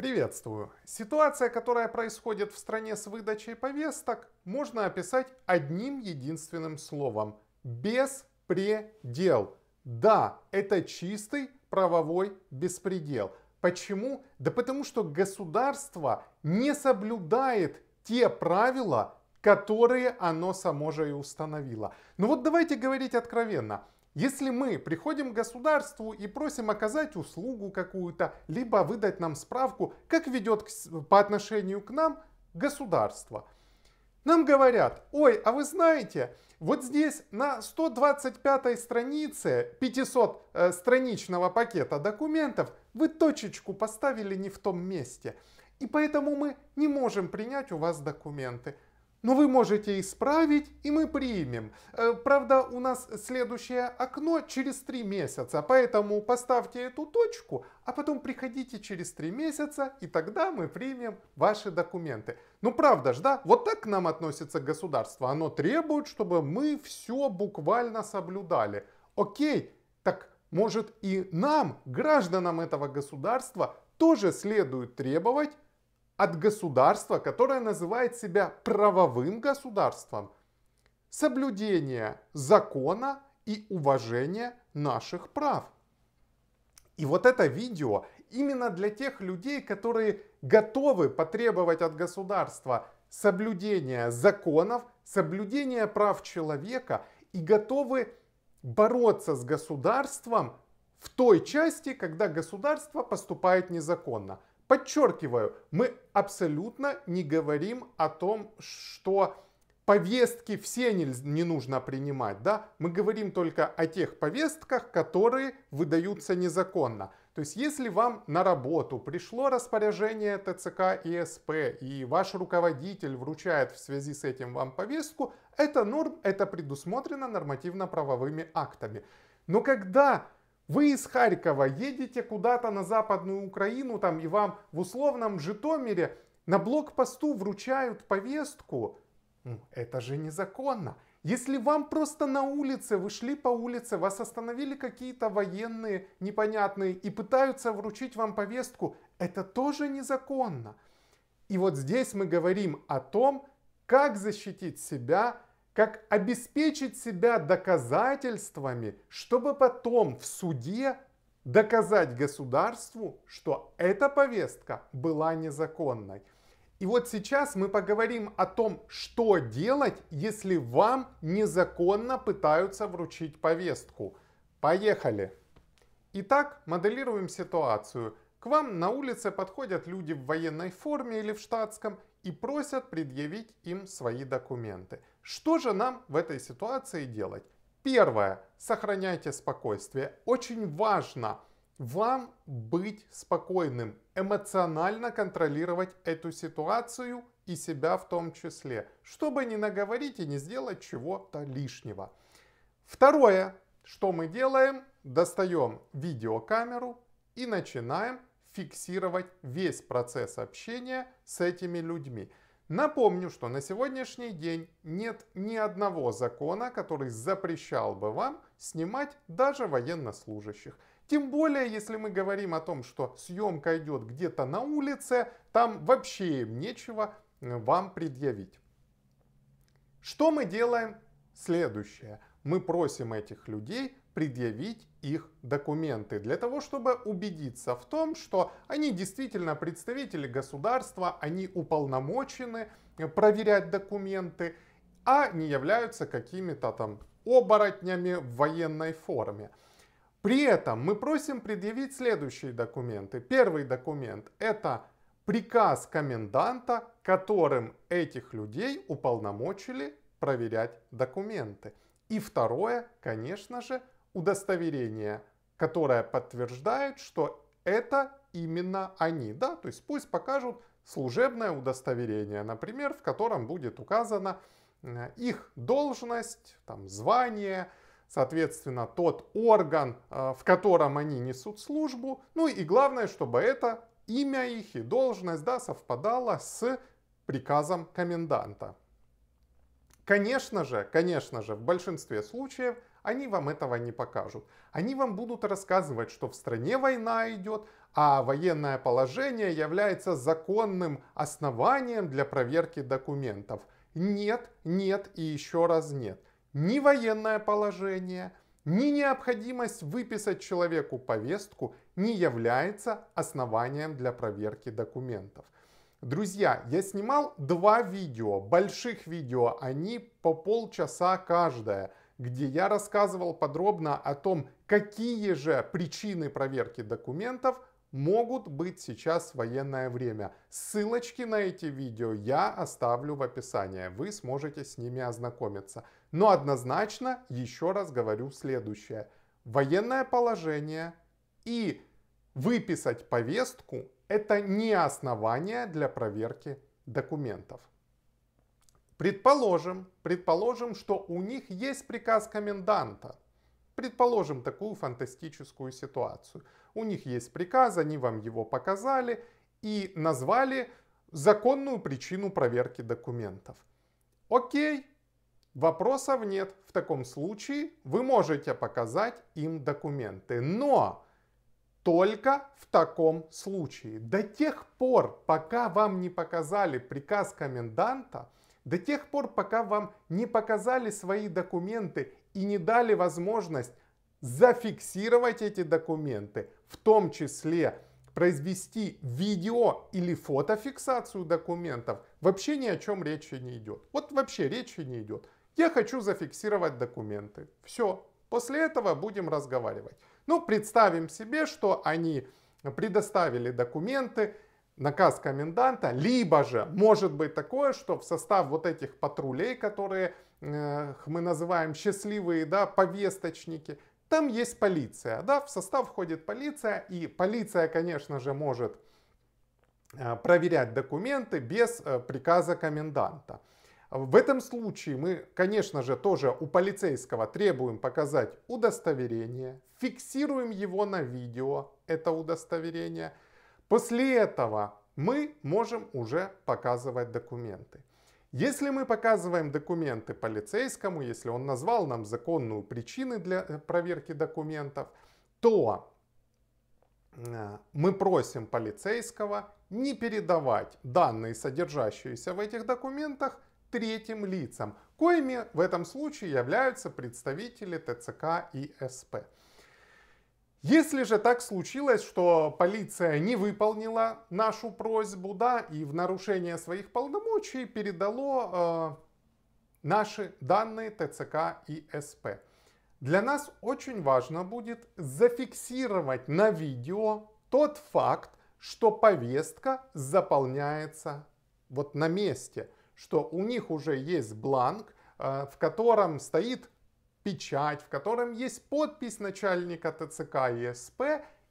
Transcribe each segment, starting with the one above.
Приветствую. Ситуация, которая происходит в стране с выдачей повесток, можно описать одним единственным словом. Беспредел. Да, это чистый правовой беспредел. Почему? Да потому что государство не соблюдает те правила, которые оно само же и установило. Ну вот давайте говорить откровенно. Если мы приходим к государству и просим оказать услугу какую-то, либо выдать нам справку, как ведет к, по отношению к нам государство, нам говорят, ой, а вы знаете, вот здесь на 125 странице 500-страничного э, пакета документов вы точечку поставили не в том месте, и поэтому мы не можем принять у вас документы. Но вы можете исправить, и мы примем. Э, правда, у нас следующее окно через три месяца, поэтому поставьте эту точку, а потом приходите через три месяца, и тогда мы примем ваши документы. Ну правда ж, да? Вот так к нам относится государство. Оно требует, чтобы мы все буквально соблюдали. Окей, так может и нам, гражданам этого государства, тоже следует требовать от государства, которое называет себя правовым государством, соблюдение закона и уважение наших прав. И вот это видео именно для тех людей, которые готовы потребовать от государства соблюдения законов, соблюдения прав человека и готовы бороться с государством в той части, когда государство поступает незаконно – Подчеркиваю, мы абсолютно не говорим о том, что повестки все не, нужно принимать, да? Мы говорим только о тех повестках, которые выдаются незаконно. То есть, если вам на работу пришло распоряжение ТЦК и СП, и ваш руководитель вручает в связи с этим вам повестку, это норм, это предусмотрено нормативно-правовыми актами. Но когда вы из Харькова едете куда-то на Западную Украину, там и вам в условном Житомире на блокпосту вручают повестку. Ну, это же незаконно. Если вам просто на улице, вы шли по улице, вас остановили какие-то военные непонятные и пытаются вручить вам повестку, это тоже незаконно. И вот здесь мы говорим о том, как защитить себя как обеспечить себя доказательствами, чтобы потом в суде доказать государству, что эта повестка была незаконной. И вот сейчас мы поговорим о том, что делать, если вам незаконно пытаются вручить повестку. Поехали! Итак, моделируем ситуацию. К вам на улице подходят люди в военной форме или в штатском и просят предъявить им свои документы. Что же нам в этой ситуации делать? Первое. Сохраняйте спокойствие. Очень важно вам быть спокойным, эмоционально контролировать эту ситуацию и себя в том числе, чтобы не наговорить и не сделать чего-то лишнего. Второе, что мы делаем, достаем видеокамеру и начинаем фиксировать весь процесс общения с этими людьми. Напомню, что на сегодняшний день нет ни одного закона, который запрещал бы вам снимать даже военнослужащих. Тем более, если мы говорим о том, что съемка идет где-то на улице, там вообще им нечего э, вам предъявить. Что мы делаем? Следующее. Мы просим этих людей предъявить их документы для того, чтобы убедиться в том, что они действительно представители государства, они уполномочены э, проверять документы, а не являются какими-то там оборотнями в военной форме. При этом мы просим предъявить следующие документы. Первый документ – это приказ коменданта, которым этих людей уполномочили проверять документы. И второе, конечно же, удостоверение, которое подтверждает, что это именно они. Да? То есть пусть покажут служебное удостоверение, например, в котором будет указана э, их должность, там, звание, соответственно, тот орган, э, в котором они несут службу. Ну и главное, чтобы это имя их и должность да, совпадало с приказом коменданта. Конечно же, конечно же, в большинстве случаев – они вам этого не покажут. Они вам будут рассказывать, что в стране война идет, а военное положение является законным основанием для проверки документов. Нет, нет и еще раз нет. Ни военное положение, ни необходимость выписать человеку повестку не является основанием для проверки документов. Друзья, я снимал два видео, больших видео, они по полчаса каждое – где я рассказывал подробно о том, какие же причины проверки документов могут быть сейчас в военное время. Ссылочки на эти видео я оставлю в описании, вы сможете с ними ознакомиться. Но однозначно еще раз говорю следующее. Военное положение и выписать повестку – это не основание для проверки документов. Предположим, предположим, что у них есть приказ коменданта. Предположим такую фантастическую ситуацию. У них есть приказ, они вам его показали и назвали законную причину проверки документов. Окей, вопросов нет. В таком случае вы можете показать им документы. Но только в таком случае. До тех пор, пока вам не показали приказ коменданта, до тех пор, пока вам не показали свои документы и не дали возможность зафиксировать эти документы, в том числе произвести видео или фотофиксацию документов, вообще ни о чем речи не идет. Вот вообще речи не идет. Я хочу зафиксировать документы. Все. После этого будем разговаривать. Ну, представим себе, что они предоставили документы, наказ коменданта, либо же может быть такое, что в состав вот этих патрулей, которые э, мы называем счастливые, да, повесточники, там есть полиция, да, в состав входит полиция, и полиция, конечно же, может э, проверять документы без э, приказа коменданта. В этом случае мы, конечно же, тоже у полицейского требуем показать удостоверение, фиксируем его на видео, это удостоверение – После этого мы можем уже показывать документы. Если мы показываем документы полицейскому, если он назвал нам законную причину для э, проверки документов, то э, мы просим полицейского не передавать данные, содержащиеся в этих документах, третьим лицам, коими в этом случае являются представители ТЦК и СП. Если же так случилось, что полиция не выполнила нашу просьбу, да, и в нарушение своих полномочий передало э, наши данные ТЦК и СП. Для нас очень важно будет зафиксировать на видео тот факт, что повестка заполняется вот на месте, что у них уже есть бланк, э, в котором стоит печать, в котором есть подпись начальника ТЦК ИСП,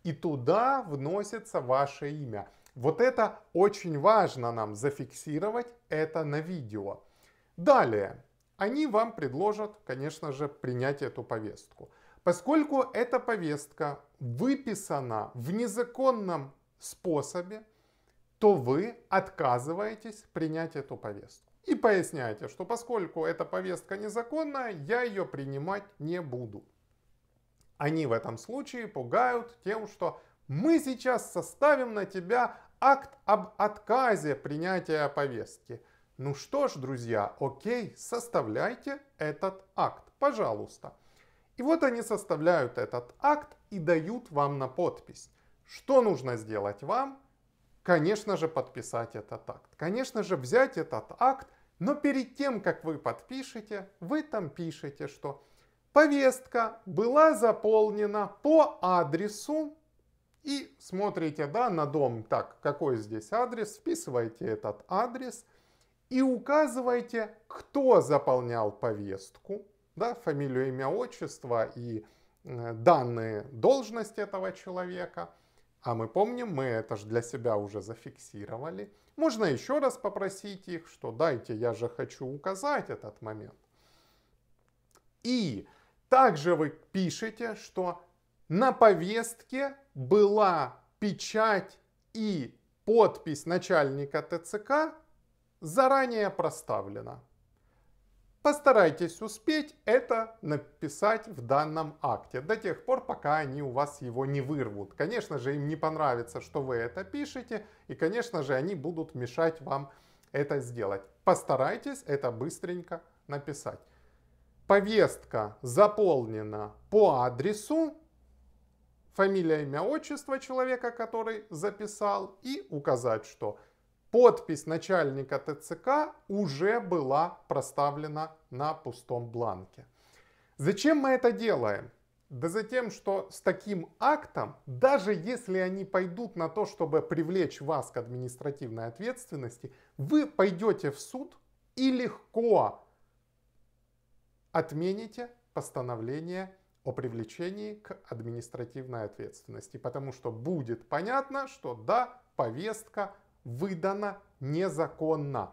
и туда вносится ваше имя. Вот это очень важно нам зафиксировать это на видео. Далее, они вам предложат, конечно же, принять эту повестку. Поскольку эта повестка выписана в незаконном способе, то вы отказываетесь принять эту повестку и поясняете, что поскольку эта повестка незаконная, я ее принимать не буду. Они в этом случае пугают тем, что мы сейчас составим на тебя акт об отказе принятия повестки. Ну что ж, друзья, окей, составляйте этот акт, пожалуйста. И вот они составляют этот акт и дают вам на подпись. Что нужно сделать вам? Конечно же, подписать этот акт. Конечно же, взять этот акт, но перед тем, как вы подпишете, вы там пишете, что повестка была заполнена по адресу и смотрите, да, на дом, так, какой здесь адрес, вписываете этот адрес и указывайте, кто заполнял повестку, да, фамилию, имя, отчество и э, данные должности этого человека – а мы помним, мы это же для себя уже зафиксировали. Можно еще раз попросить их, что дайте, я же хочу указать этот момент. И также вы пишете, что на повестке была печать и подпись начальника ТЦК заранее проставлена. Постарайтесь успеть это написать в данном акте до тех пор, пока они у вас его не вырвут. Конечно же, им не понравится, что вы это пишете, и, конечно же, они будут мешать вам это сделать. Постарайтесь это быстренько написать. Повестка заполнена по адресу, фамилия, имя, отчество человека, который записал, и указать, что Подпись начальника ТЦК уже была проставлена на пустом бланке. Зачем мы это делаем? Да за тем, что с таким актом, даже если они пойдут на то, чтобы привлечь вас к административной ответственности, вы пойдете в суд и легко отмените постановление о привлечении к административной ответственности, потому что будет понятно, что да, повестка выдано незаконно.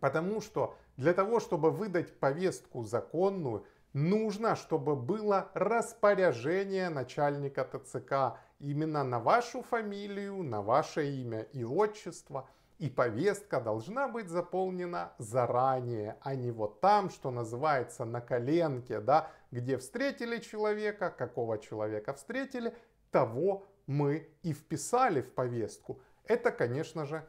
Потому что для того, чтобы выдать повестку законную, нужно, чтобы было распоряжение начальника ТЦК именно на вашу фамилию, на ваше имя и отчество. И повестка должна быть заполнена заранее, а не вот там, что называется на коленке, да, где встретили человека, какого человека встретили, того мы и вписали в повестку. Это, конечно же,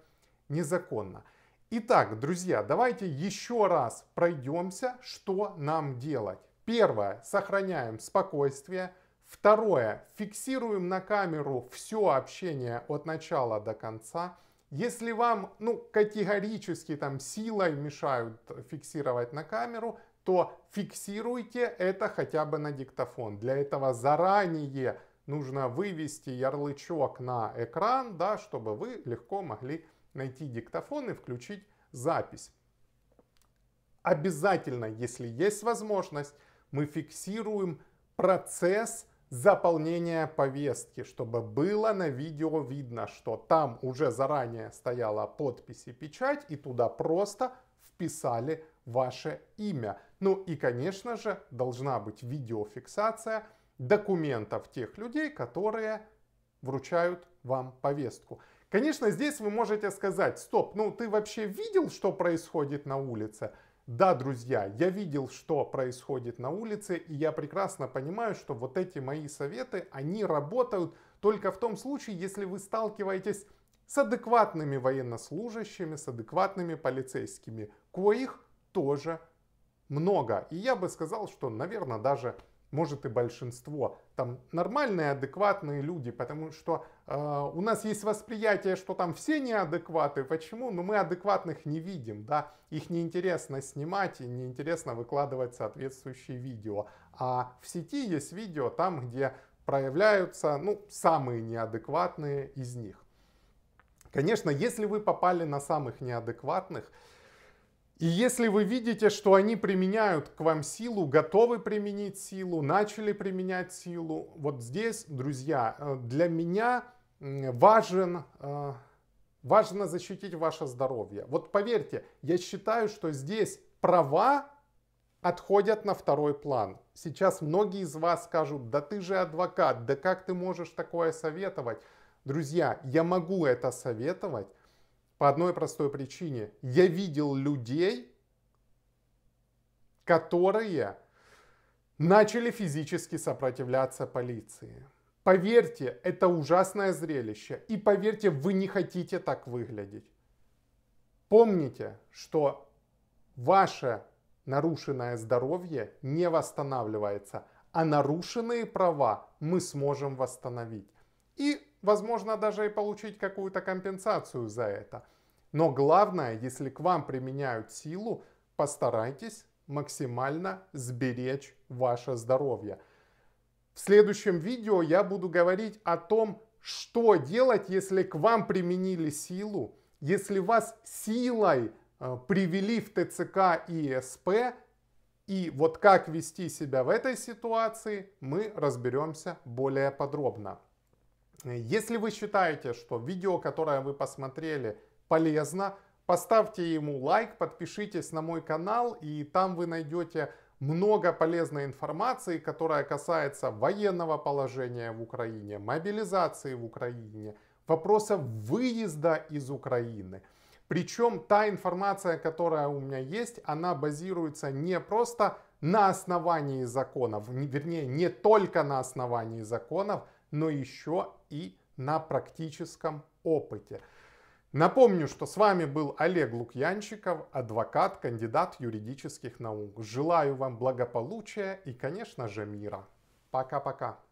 незаконно. Итак, друзья, давайте еще раз пройдемся, что нам делать. Первое, сохраняем спокойствие. Второе, фиксируем на камеру все общение от начала до конца. Если вам ну, категорически там силой мешают фиксировать на камеру, то фиксируйте это хотя бы на диктофон. Для этого заранее нужно вывести ярлычок на экран, да, чтобы вы легко могли найти диктофон и включить запись. Обязательно, если есть возможность, мы фиксируем процесс заполнения повестки, чтобы было на видео видно, что там уже заранее стояла подпись и печать, и туда просто вписали ваше имя. Ну и, конечно же, должна быть видеофиксация – документов тех людей, которые вручают вам повестку. Конечно, здесь вы можете сказать, стоп, ну ты вообще видел, что происходит на улице? Да, друзья, я видел, что происходит на улице, и я прекрасно понимаю, что вот эти мои советы, они работают только в том случае, если вы сталкиваетесь с адекватными военнослужащими, с адекватными полицейскими, коих тоже много. И я бы сказал, что, наверное, даже может и большинство, там нормальные, адекватные люди, потому что э, у нас есть восприятие, что там все неадекваты. Почему? Но ну, мы адекватных не видим, да, их неинтересно снимать и неинтересно выкладывать соответствующие видео. А в сети есть видео там, где проявляются, ну, самые неадекватные из них. Конечно, если вы попали на самых неадекватных, и если вы видите, что они применяют к вам силу, готовы применить силу, начали применять силу, вот здесь, друзья, э, для меня важен, э, важно защитить ваше здоровье. Вот поверьте, я считаю, что здесь права отходят на второй план. Сейчас многие из вас скажут, да ты же адвокат, да как ты можешь такое советовать? Друзья, я могу это советовать, по одной простой причине. Я видел людей, которые начали физически сопротивляться полиции. Поверьте, это ужасное зрелище. И поверьте, вы не хотите так выглядеть. Помните, что ваше нарушенное здоровье не восстанавливается, а нарушенные права мы сможем восстановить. И возможно даже и получить какую-то компенсацию за это. Но главное, если к вам применяют силу, постарайтесь максимально сберечь ваше здоровье. В следующем видео я буду говорить о том, что делать, если к вам применили силу, если вас силой э, привели в ТЦК и СП, и вот как вести себя в этой ситуации, мы разберемся более подробно. Если вы считаете, что видео, которое вы посмотрели, полезно, поставьте ему лайк, подпишитесь на мой канал, и там вы найдете много полезной информации, которая касается военного положения в Украине, мобилизации в Украине, вопросов выезда из Украины. Причем та информация, которая у меня есть, она базируется не просто на основании законов, вернее, не только на основании законов, но еще и на практическом опыте. Напомню, что с вами был Олег Лукьянчиков, адвокат, кандидат юридических наук. Желаю вам благополучия и, конечно же, мира. Пока-пока.